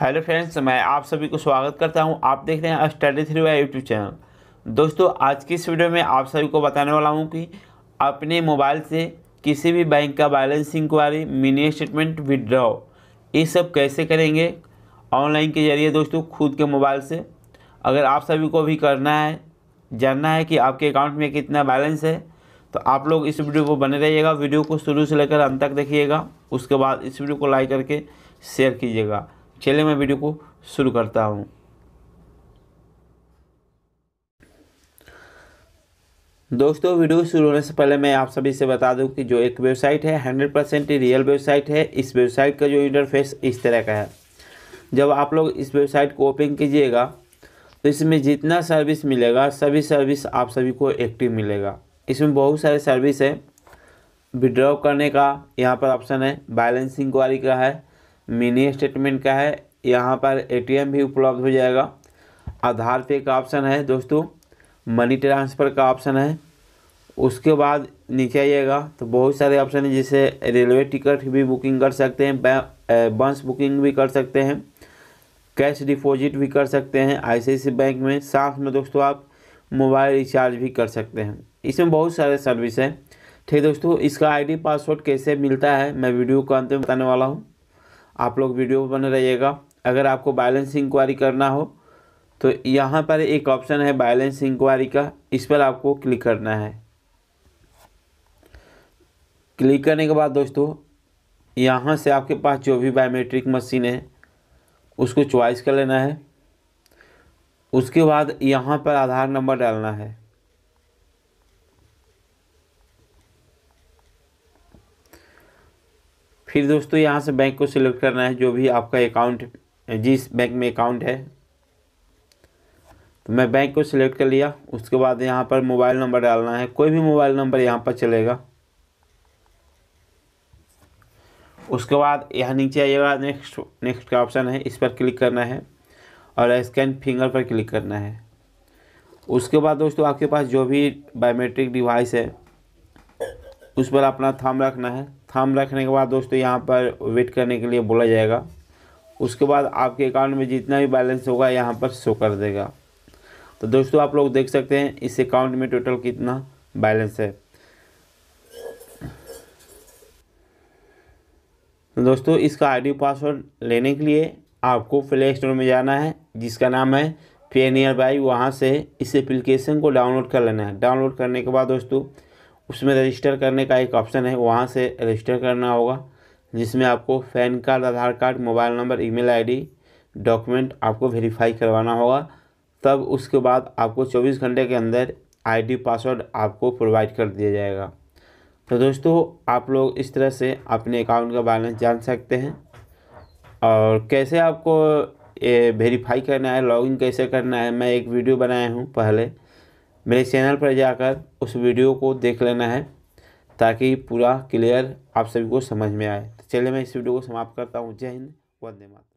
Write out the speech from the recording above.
hello friends मैं आप सभी को स्वागत करता हूं आप देख रहे हैं study three Y YouTube channel दोस्तों आज की इस वीडियो में आप सभी को बताने वाला हूं कि अपने मोबाइल से किसी भी बैंक का balance enquiry mini statement withdraw ये सब कैसे करेंगे ऑनलाइन के जरिए दोस्तों खुद के मोबाइल से अगर आप सभी को भी करना है जानना है कि आपके अकाउंट में कितना बैलेंस है तो आप लोग इस वीडियो को बने रहिएगा वीडियो को शुरू से लेकर अंत तक देखिएगा उसके बाद इस वीडियो को लाइक करके शेयर कीजिएगा चलिए मैं वीडियो को शुरू करता हूँ दोस्तों वीडियो शुरू होने से पहले मैं आप सभी से बता दूं कि जो एक वेबसाइट है 100 परसेंट रियल वेबसाइट है इस वेबसाइट का जो इंटरफेस इस तरह का है जब आप लोग इस वेबसाइट को ओपन कीजिएगा तो इसमें जितना सर्विस मिलेगा सभी सर्विस आप सभी को एक्टिव मिलेगा इसमें बहुत सारे सर्विस है विड्रॉ करने का यहाँ पर ऑप्शन है बैलेंस इंक्वायरी का है मिनी स्टेटमेंट का है यहाँ पर एटीएम भी उपलब्ध हो जाएगा आधार पे का ऑप्शन है दोस्तों मनी ट्रांसफ़र का ऑप्शन है उसके बाद नीचे आइएगा तो बहुत सारे ऑप्शन हैं जैसे रेलवे टिकट भी बुकिंग कर सकते हैं बस बुकिंग भी कर सकते हैं कैश डिपॉजिट भी कर सकते हैं आई बैंक में साथ में दोस्तों आप मोबाइल रिचार्ज भी कर सकते हैं इसमें बहुत सारे सर्विस हैं ठीक दोस्तों इसका आईडी पासवर्ड कैसे मिलता है मैं वीडियो को अंत में बताने वाला हूँ आप लोग वीडियो बने रहिएगा अगर आपको बैलेंस इंक्वायरी करना हो तो यहाँ पर एक ऑप्शन है बैलेंस इंक्वायरी का इस पर आपको क्लिक करना है क्लिक करने के बाद दोस्तों यहाँ से आपके पास जो भी बायोमेट्रिक मशीन है उसको चॉइस कर लेना है उसके बाद यहाँ पर आधार नंबर डालना है फिर दोस्तों यहाँ से बैंक को सिलेक्ट करना है जो भी आपका अकाउंट जिस बैंक में अकाउंट है तो मैं बैंक को सिलेक्ट कर लिया उसके बाद यहाँ पर मोबाइल नंबर डालना है कोई भी मोबाइल नंबर यहाँ पर चलेगा उसके बाद यहाँ नीचे आइएगा नेक्स्ट नेक्स्ट का ऑप्शन है इस पर क्लिक करना है और स्कैन फिंगर पर क्लिक करना है उसके बाद दोस्तों आपके पास जो भी बायोमेट्रिक डिवाइस है उस पर अपना थाम रखना है थाम रखने के बाद दोस्तों यहाँ पर वेट करने के लिए बोला जाएगा उसके बाद आपके अकाउंट में जितना भी बैलेंस होगा यहाँ पर शो कर देगा तो दोस्तों आप लोग देख सकते हैं इस अकाउंट में टोटल कितना बैलेंस है तो दोस्तों इसका आईडी पासवर्ड लेने के लिए आपको प्ले स्टोर में जाना है जिसका नाम है पे नियर बाई वहाँ से इस एप्लीकेशन को डाउनलोड कर लेना है डाउनलोड करने के बाद दोस्तों उसमें रजिस्टर करने का एक ऑप्शन है वहाँ से रजिस्टर करना होगा जिसमें आपको PAN card Aadhaar card mobile number email ID document आपको वेरीफाई करवाना होगा तब उसके बाद आपको 24 घंटे के अंदर आईडी पासवर्ड आपको प्रोवाइड कर दिया जाएगा तो दोस्तों आप लोग इस तरह से अपने अकाउंट का बैलेंस जान सकते हैं और कैसे आपको वेरीफाई करना है लॉगिन कैसे करना है मैं एक वीडियो बनाया हूँ पहले मेरे चैनल पर जाकर उस वीडियो को देख लेना है ताकि पूरा क्लियर आप सभी को समझ में आए तो चलिए मैं इस वीडियो को समाप्त करता हूँ जय हिंद वंदे मातरम